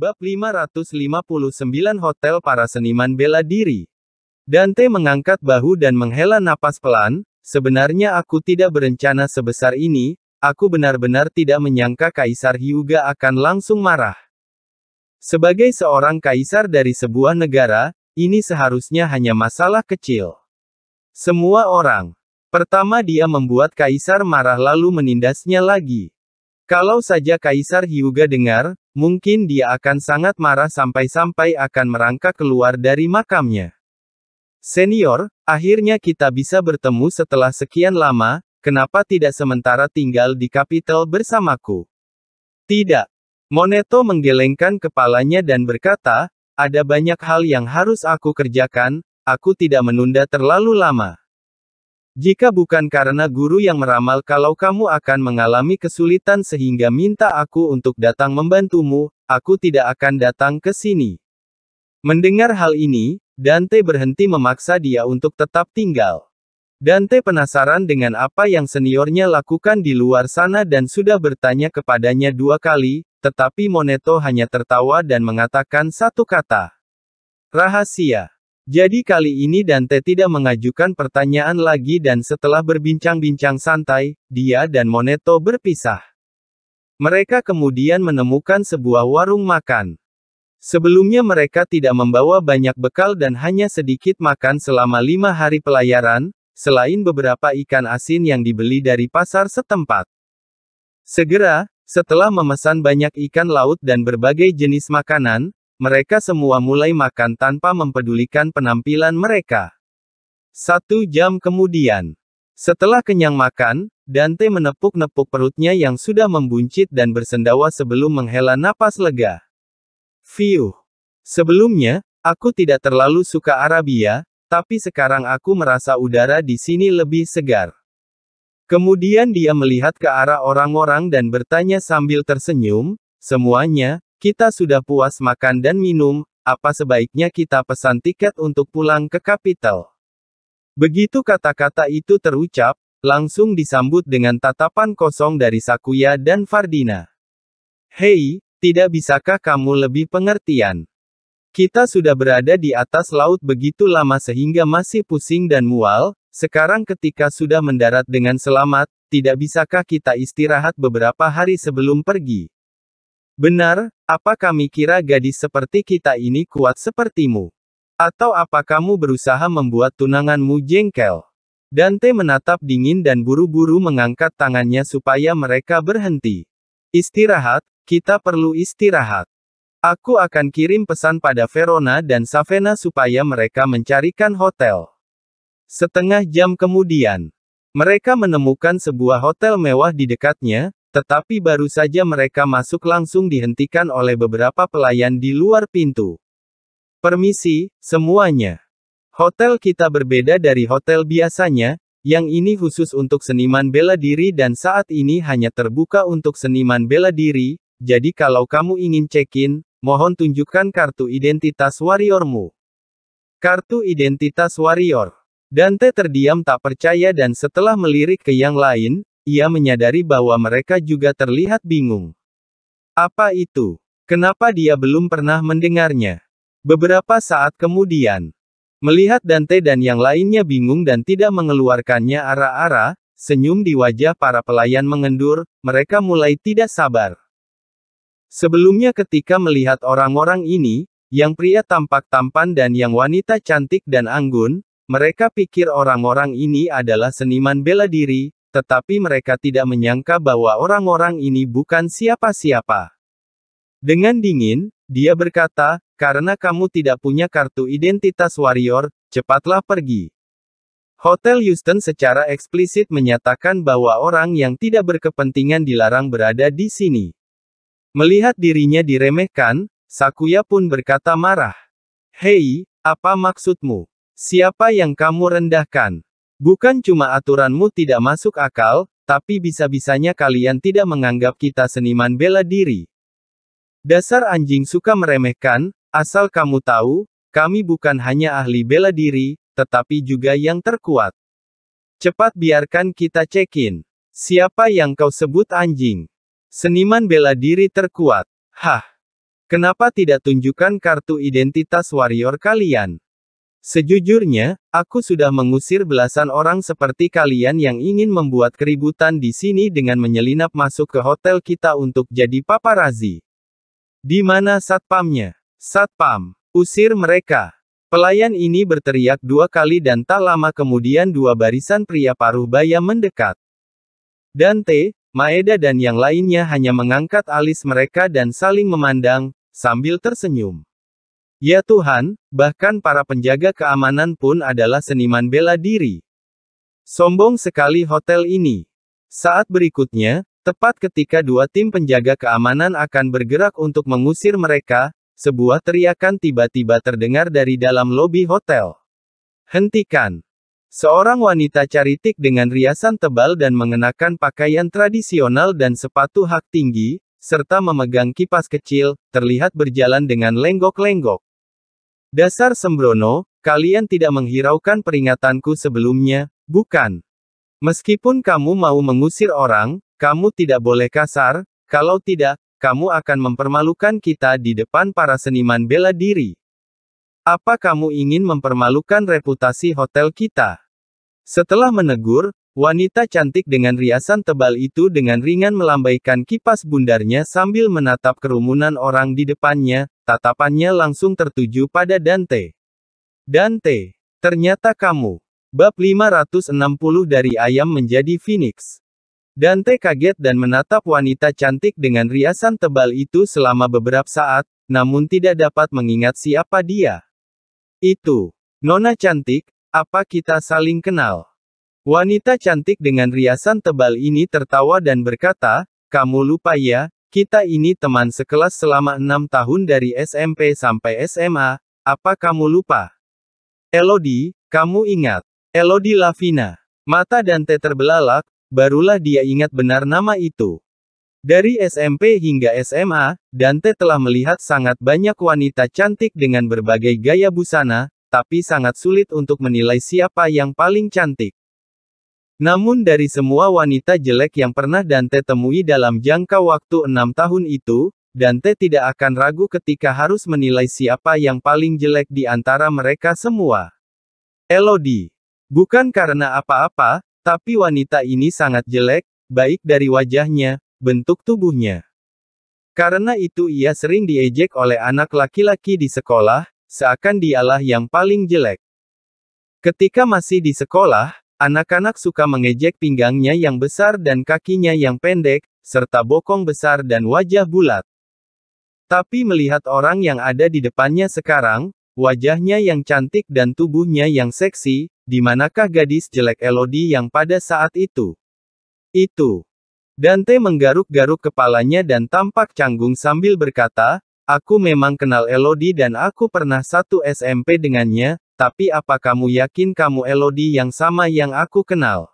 Bab 559 Hotel Para Seniman Bela Diri Dante mengangkat bahu dan menghela napas pelan, sebenarnya aku tidak berencana sebesar ini, aku benar-benar tidak menyangka Kaisar Hyuga akan langsung marah. Sebagai seorang kaisar dari sebuah negara, ini seharusnya hanya masalah kecil. Semua orang. Pertama dia membuat kaisar marah lalu menindasnya lagi. Kalau saja Kaisar Hyuga dengar, Mungkin dia akan sangat marah sampai-sampai akan merangkak keluar dari makamnya. Senior, akhirnya kita bisa bertemu setelah sekian lama, kenapa tidak sementara tinggal di kapital bersamaku? Tidak. Moneto menggelengkan kepalanya dan berkata, ada banyak hal yang harus aku kerjakan, aku tidak menunda terlalu lama. Jika bukan karena guru yang meramal kalau kamu akan mengalami kesulitan sehingga minta aku untuk datang membantumu, aku tidak akan datang ke sini. Mendengar hal ini, Dante berhenti memaksa dia untuk tetap tinggal. Dante penasaran dengan apa yang seniornya lakukan di luar sana dan sudah bertanya kepadanya dua kali, tetapi Moneto hanya tertawa dan mengatakan satu kata. Rahasia. Jadi kali ini Dante tidak mengajukan pertanyaan lagi dan setelah berbincang-bincang santai, dia dan Moneto berpisah. Mereka kemudian menemukan sebuah warung makan. Sebelumnya mereka tidak membawa banyak bekal dan hanya sedikit makan selama lima hari pelayaran, selain beberapa ikan asin yang dibeli dari pasar setempat. Segera, setelah memesan banyak ikan laut dan berbagai jenis makanan, mereka semua mulai makan tanpa mempedulikan penampilan mereka. Satu jam kemudian, setelah kenyang makan, Dante menepuk-nepuk perutnya yang sudah membuncit dan bersendawa sebelum menghela napas lega. Fiuh. Sebelumnya, aku tidak terlalu suka Arabia, tapi sekarang aku merasa udara di sini lebih segar. Kemudian dia melihat ke arah orang-orang dan bertanya sambil tersenyum, semuanya, kita sudah puas makan dan minum, apa sebaiknya kita pesan tiket untuk pulang ke kapital? Begitu kata-kata itu terucap, langsung disambut dengan tatapan kosong dari Sakuya dan Fardina. Hei, tidak bisakah kamu lebih pengertian? Kita sudah berada di atas laut begitu lama sehingga masih pusing dan mual, sekarang ketika sudah mendarat dengan selamat, tidak bisakah kita istirahat beberapa hari sebelum pergi? Benar, apa kami kira gadis seperti kita ini kuat sepertimu? Atau apa kamu berusaha membuat tunanganmu jengkel? Dante menatap dingin dan buru-buru mengangkat tangannya supaya mereka berhenti. Istirahat, kita perlu istirahat. Aku akan kirim pesan pada Verona dan Savena supaya mereka mencarikan hotel. Setengah jam kemudian, mereka menemukan sebuah hotel mewah di dekatnya, tetapi baru saja mereka masuk langsung dihentikan oleh beberapa pelayan di luar pintu. Permisi, semuanya. Hotel kita berbeda dari hotel biasanya, yang ini khusus untuk seniman bela diri dan saat ini hanya terbuka untuk seniman bela diri, jadi kalau kamu ingin check-in, mohon tunjukkan kartu identitas warriormu. Kartu identitas warrior. Dante terdiam tak percaya dan setelah melirik ke yang lain, ia menyadari bahwa mereka juga terlihat bingung. Apa itu? Kenapa dia belum pernah mendengarnya? Beberapa saat kemudian, melihat Dante dan yang lainnya bingung dan tidak mengeluarkannya arah-arah, senyum di wajah para pelayan mengendur, mereka mulai tidak sabar. Sebelumnya ketika melihat orang-orang ini, yang pria tampak tampan dan yang wanita cantik dan anggun, mereka pikir orang-orang ini adalah seniman bela diri, tetapi mereka tidak menyangka bahwa orang-orang ini bukan siapa-siapa. Dengan dingin, dia berkata, karena kamu tidak punya kartu identitas warrior, cepatlah pergi. Hotel Houston secara eksplisit menyatakan bahwa orang yang tidak berkepentingan dilarang berada di sini. Melihat dirinya diremehkan, Sakuya pun berkata marah. Hei, apa maksudmu? Siapa yang kamu rendahkan? Bukan cuma aturanmu tidak masuk akal, tapi bisa-bisanya kalian tidak menganggap kita seniman bela diri. Dasar anjing suka meremehkan, asal kamu tahu, kami bukan hanya ahli bela diri, tetapi juga yang terkuat. Cepat biarkan kita cekin. Siapa yang kau sebut anjing? Seniman bela diri terkuat. Hah. Kenapa tidak tunjukkan kartu identitas warrior kalian? Sejujurnya, aku sudah mengusir belasan orang seperti kalian yang ingin membuat keributan di sini dengan menyelinap masuk ke hotel kita untuk jadi paparazi. Di mana satpamnya? Satpam, usir mereka. Pelayan ini berteriak dua kali dan tak lama kemudian dua barisan pria paruh baya mendekat. Dante, Maeda dan yang lainnya hanya mengangkat alis mereka dan saling memandang, sambil tersenyum. Ya Tuhan, bahkan para penjaga keamanan pun adalah seniman bela diri. Sombong sekali hotel ini. Saat berikutnya, tepat ketika dua tim penjaga keamanan akan bergerak untuk mengusir mereka, sebuah teriakan tiba-tiba terdengar dari dalam lobi hotel. Hentikan! Seorang wanita caritik dengan riasan tebal dan mengenakan pakaian tradisional dan sepatu hak tinggi, serta memegang kipas kecil, terlihat berjalan dengan lenggok-lenggok. Dasar sembrono, kalian tidak menghiraukan peringatanku sebelumnya, bukan? Meskipun kamu mau mengusir orang, kamu tidak boleh kasar, kalau tidak, kamu akan mempermalukan kita di depan para seniman bela diri. Apa kamu ingin mempermalukan reputasi hotel kita? Setelah menegur, Wanita cantik dengan riasan tebal itu dengan ringan melambaikan kipas bundarnya sambil menatap kerumunan orang di depannya, tatapannya langsung tertuju pada Dante. Dante, ternyata kamu. Bab 560 dari ayam menjadi Phoenix. Dante kaget dan menatap wanita cantik dengan riasan tebal itu selama beberapa saat, namun tidak dapat mengingat siapa dia. Itu, Nona cantik, apa kita saling kenal? Wanita cantik dengan riasan tebal ini tertawa dan berkata, kamu lupa ya, kita ini teman sekelas selama enam tahun dari SMP sampai SMA, apa kamu lupa? Elodie, kamu ingat? Elodie Lavina. Mata Dante terbelalak, barulah dia ingat benar nama itu. Dari SMP hingga SMA, Dante telah melihat sangat banyak wanita cantik dengan berbagai gaya busana, tapi sangat sulit untuk menilai siapa yang paling cantik. Namun dari semua wanita jelek yang pernah Dante temui dalam jangka waktu enam tahun itu, Dante tidak akan ragu ketika harus menilai siapa yang paling jelek di antara mereka semua. Elodie. Bukan karena apa-apa, tapi wanita ini sangat jelek, baik dari wajahnya, bentuk tubuhnya. Karena itu ia sering diejek oleh anak laki-laki di sekolah, seakan dialah yang paling jelek. Ketika masih di sekolah, Anak-anak suka mengejek pinggangnya yang besar dan kakinya yang pendek, serta bokong besar dan wajah bulat. Tapi melihat orang yang ada di depannya sekarang, wajahnya yang cantik dan tubuhnya yang seksi, di manakah gadis jelek Elodie yang pada saat itu? Itu. Dante menggaruk-garuk kepalanya dan tampak canggung sambil berkata, Aku memang kenal Elodie dan aku pernah satu SMP dengannya, tapi apa kamu yakin kamu Elodie yang sama yang aku kenal?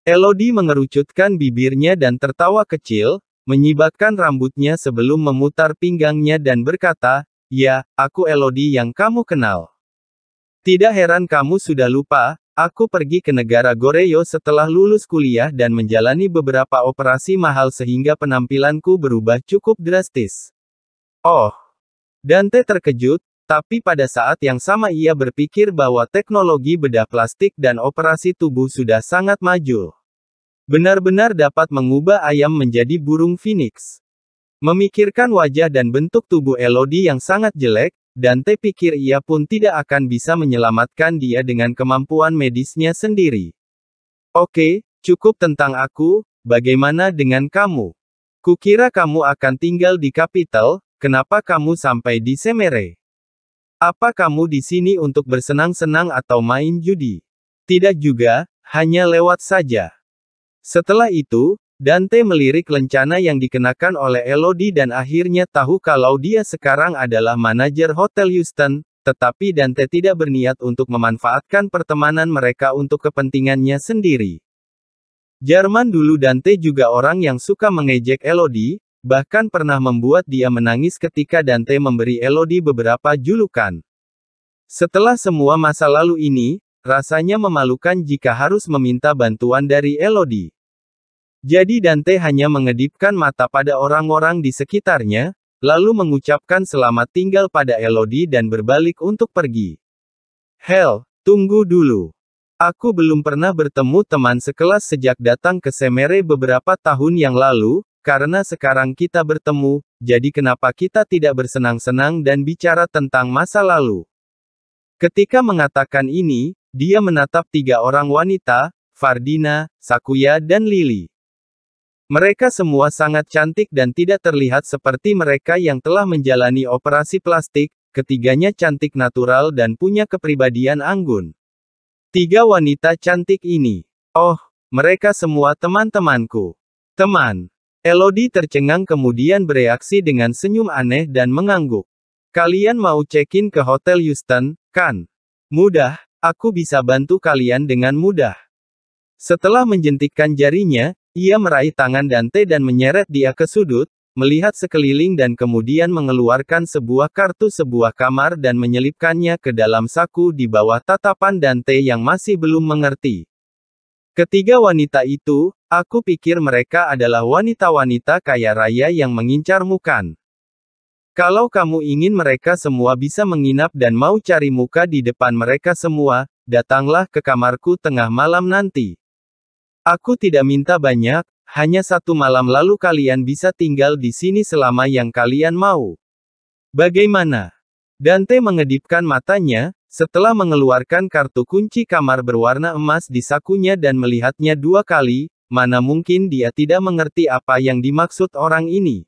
Elodie mengerucutkan bibirnya dan tertawa kecil, menyibatkan rambutnya sebelum memutar pinggangnya dan berkata, Ya, aku Elodie yang kamu kenal. Tidak heran kamu sudah lupa, aku pergi ke negara Goryeo setelah lulus kuliah dan menjalani beberapa operasi mahal sehingga penampilanku berubah cukup drastis. Oh, Dante terkejut, tapi pada saat yang sama ia berpikir bahwa teknologi bedah plastik dan operasi tubuh sudah sangat maju. Benar-benar dapat mengubah ayam menjadi burung phoenix. Memikirkan wajah dan bentuk tubuh Elodie yang sangat jelek, Dante pikir ia pun tidak akan bisa menyelamatkan dia dengan kemampuan medisnya sendiri. Oke, cukup tentang aku, bagaimana dengan kamu? Kukira kamu akan tinggal di Kapital, kenapa kamu sampai di Semere? Apa kamu di sini untuk bersenang-senang atau main judi? Tidak juga, hanya lewat saja. Setelah itu, Dante melirik lencana yang dikenakan oleh Elodie dan akhirnya tahu kalau dia sekarang adalah manajer Hotel Houston, tetapi Dante tidak berniat untuk memanfaatkan pertemanan mereka untuk kepentingannya sendiri. Jerman dulu Dante juga orang yang suka mengejek Elodie, bahkan pernah membuat dia menangis ketika Dante memberi Elodie beberapa julukan. Setelah semua masa lalu ini, rasanya memalukan jika harus meminta bantuan dari Elodie. Jadi Dante hanya mengedipkan mata pada orang-orang di sekitarnya, lalu mengucapkan selamat tinggal pada Elodie dan berbalik untuk pergi. Hel, tunggu dulu. Aku belum pernah bertemu teman sekelas sejak datang ke Semere beberapa tahun yang lalu, karena sekarang kita bertemu, jadi kenapa kita tidak bersenang-senang dan bicara tentang masa lalu? Ketika mengatakan ini, dia menatap tiga orang wanita, Fardina, Sakuya dan Lily. Mereka semua sangat cantik dan tidak terlihat seperti mereka yang telah menjalani operasi plastik, ketiganya cantik natural dan punya kepribadian anggun. Tiga wanita cantik ini. Oh, mereka semua teman-temanku. Teman. Elodie tercengang kemudian bereaksi dengan senyum aneh dan mengangguk. Kalian mau check-in ke Hotel Houston, kan? Mudah, aku bisa bantu kalian dengan mudah. Setelah menjentikkan jarinya, ia meraih tangan Dante dan menyeret dia ke sudut, melihat sekeliling dan kemudian mengeluarkan sebuah kartu sebuah kamar dan menyelipkannya ke dalam saku di bawah tatapan Dante yang masih belum mengerti. Ketiga wanita itu, aku pikir mereka adalah wanita-wanita kaya raya yang mengincar kan. Kalau kamu ingin mereka semua bisa menginap dan mau cari muka di depan mereka semua, datanglah ke kamarku tengah malam nanti. Aku tidak minta banyak, hanya satu malam lalu kalian bisa tinggal di sini selama yang kalian mau. Bagaimana? Dante mengedipkan matanya, setelah mengeluarkan kartu kunci kamar berwarna emas di sakunya dan melihatnya dua kali, mana mungkin dia tidak mengerti apa yang dimaksud orang ini.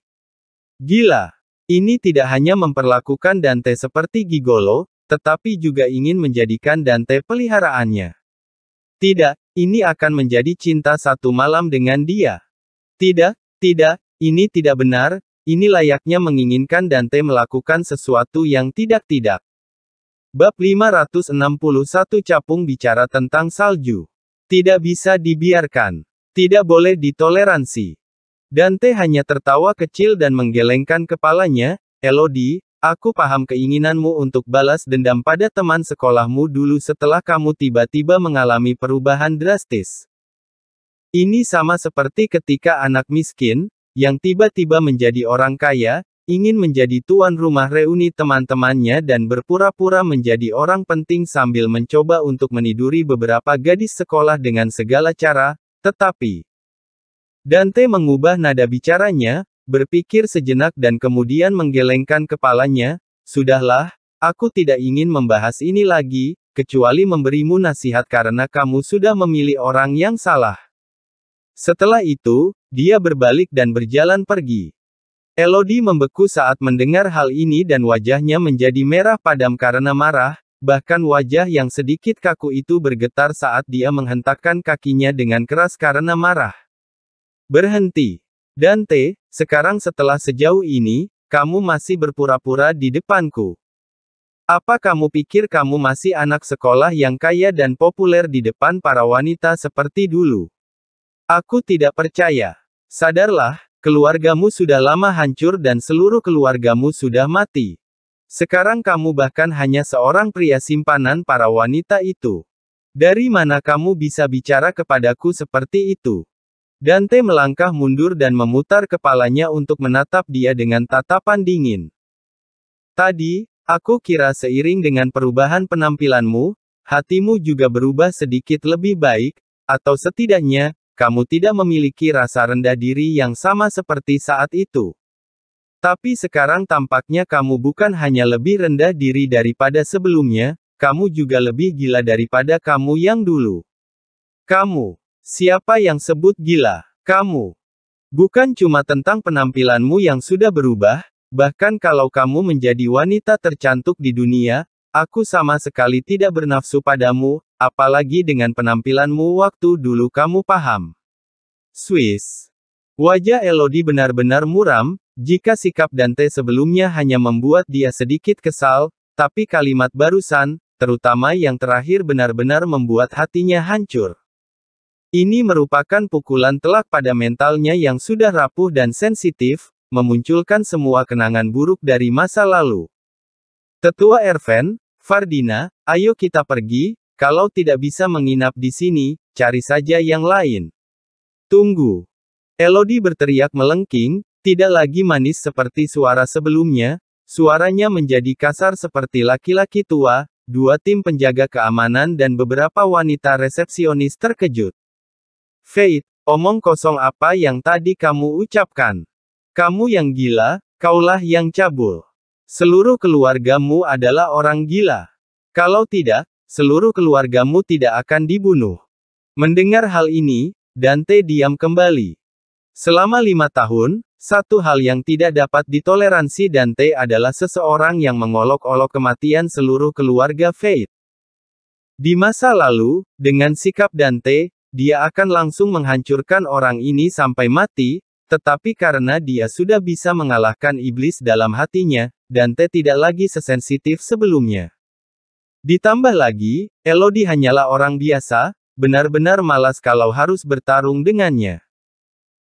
Gila! Ini tidak hanya memperlakukan Dante seperti gigolo, tetapi juga ingin menjadikan Dante peliharaannya. Tidak, ini akan menjadi cinta satu malam dengan dia. Tidak, tidak, ini tidak benar, ini layaknya menginginkan Dante melakukan sesuatu yang tidak-tidak. Bab 561 Capung bicara tentang salju. Tidak bisa dibiarkan. Tidak boleh ditoleransi. Dante hanya tertawa kecil dan menggelengkan kepalanya, Elodie, aku paham keinginanmu untuk balas dendam pada teman sekolahmu dulu setelah kamu tiba-tiba mengalami perubahan drastis. Ini sama seperti ketika anak miskin, yang tiba-tiba menjadi orang kaya, ingin menjadi tuan rumah reuni teman-temannya dan berpura-pura menjadi orang penting sambil mencoba untuk meniduri beberapa gadis sekolah dengan segala cara, tetapi Dante mengubah nada bicaranya, berpikir sejenak dan kemudian menggelengkan kepalanya, Sudahlah, aku tidak ingin membahas ini lagi, kecuali memberimu nasihat karena kamu sudah memilih orang yang salah. Setelah itu, dia berbalik dan berjalan pergi. Elodie membeku saat mendengar hal ini dan wajahnya menjadi merah padam karena marah, bahkan wajah yang sedikit kaku itu bergetar saat dia menghentakkan kakinya dengan keras karena marah. Berhenti. Dante, sekarang setelah sejauh ini, kamu masih berpura-pura di depanku. Apa kamu pikir kamu masih anak sekolah yang kaya dan populer di depan para wanita seperti dulu? Aku tidak percaya. Sadarlah, Keluargamu sudah lama hancur dan seluruh keluargamu sudah mati. Sekarang kamu bahkan hanya seorang pria simpanan para wanita itu. Dari mana kamu bisa bicara kepadaku seperti itu? Dante melangkah mundur dan memutar kepalanya untuk menatap dia dengan tatapan dingin. Tadi, aku kira seiring dengan perubahan penampilanmu, hatimu juga berubah sedikit lebih baik, atau setidaknya, kamu tidak memiliki rasa rendah diri yang sama seperti saat itu. Tapi sekarang tampaknya kamu bukan hanya lebih rendah diri daripada sebelumnya, kamu juga lebih gila daripada kamu yang dulu. Kamu, siapa yang sebut gila? Kamu. Bukan cuma tentang penampilanmu yang sudah berubah, bahkan kalau kamu menjadi wanita tercantik di dunia, aku sama sekali tidak bernafsu padamu, Apalagi dengan penampilanmu waktu dulu kamu paham. Swiss. Wajah Elodie benar-benar muram, jika sikap Dante sebelumnya hanya membuat dia sedikit kesal, tapi kalimat barusan, terutama yang terakhir benar-benar membuat hatinya hancur. Ini merupakan pukulan telak pada mentalnya yang sudah rapuh dan sensitif, memunculkan semua kenangan buruk dari masa lalu. Tetua Erven, Fardina, ayo kita pergi, kalau tidak bisa menginap di sini, cari saja yang lain. Tunggu. Elodie berteriak melengking, tidak lagi manis seperti suara sebelumnya, suaranya menjadi kasar seperti laki-laki tua, dua tim penjaga keamanan dan beberapa wanita resepsionis terkejut. Faith, omong kosong apa yang tadi kamu ucapkan? Kamu yang gila, kaulah yang cabul. Seluruh keluargamu adalah orang gila. Kalau tidak, seluruh keluargamu tidak akan dibunuh. Mendengar hal ini, Dante diam kembali. Selama lima tahun, satu hal yang tidak dapat ditoleransi Dante adalah seseorang yang mengolok-olok kematian seluruh keluarga Faith. Di masa lalu, dengan sikap Dante, dia akan langsung menghancurkan orang ini sampai mati, tetapi karena dia sudah bisa mengalahkan iblis dalam hatinya, Dante tidak lagi sesensitif sebelumnya. Ditambah lagi, Elodie hanyalah orang biasa, benar-benar malas kalau harus bertarung dengannya.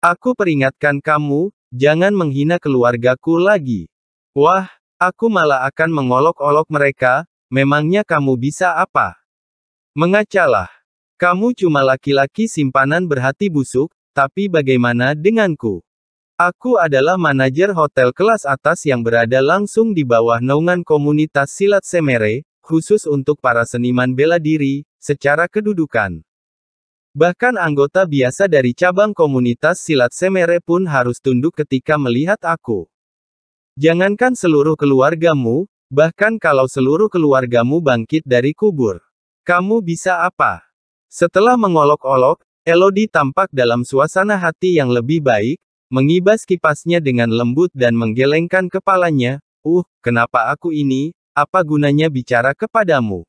Aku peringatkan kamu, jangan menghina keluargaku lagi. Wah, aku malah akan mengolok-olok mereka, memangnya kamu bisa apa? Mengacalah. Kamu cuma laki-laki simpanan berhati busuk, tapi bagaimana denganku? Aku adalah manajer hotel kelas atas yang berada langsung di bawah naungan komunitas silat Semere, khusus untuk para seniman bela diri, secara kedudukan. Bahkan anggota biasa dari cabang komunitas silat Semere pun harus tunduk ketika melihat aku. Jangankan seluruh keluargamu, bahkan kalau seluruh keluargamu bangkit dari kubur. Kamu bisa apa? Setelah mengolok-olok, Elodie tampak dalam suasana hati yang lebih baik, mengibas kipasnya dengan lembut dan menggelengkan kepalanya, uh, kenapa aku ini, apa gunanya bicara kepadamu?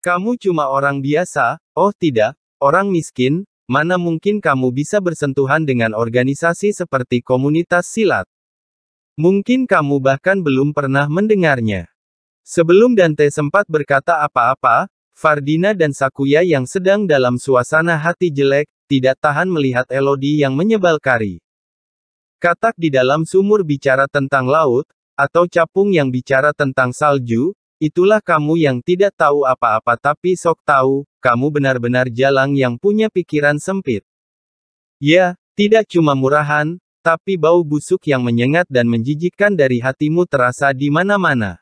Kamu cuma orang biasa, oh tidak, orang miskin, mana mungkin kamu bisa bersentuhan dengan organisasi seperti komunitas silat. Mungkin kamu bahkan belum pernah mendengarnya. Sebelum Dante sempat berkata apa-apa, Fardina dan Sakuya yang sedang dalam suasana hati jelek, tidak tahan melihat Elodie yang menyebalkari. Katak di dalam sumur bicara tentang laut, atau capung yang bicara tentang salju, itulah kamu yang tidak tahu apa-apa tapi sok tahu, kamu benar-benar jalang yang punya pikiran sempit. Ya, tidak cuma murahan, tapi bau busuk yang menyengat dan menjijikkan dari hatimu terasa di mana-mana.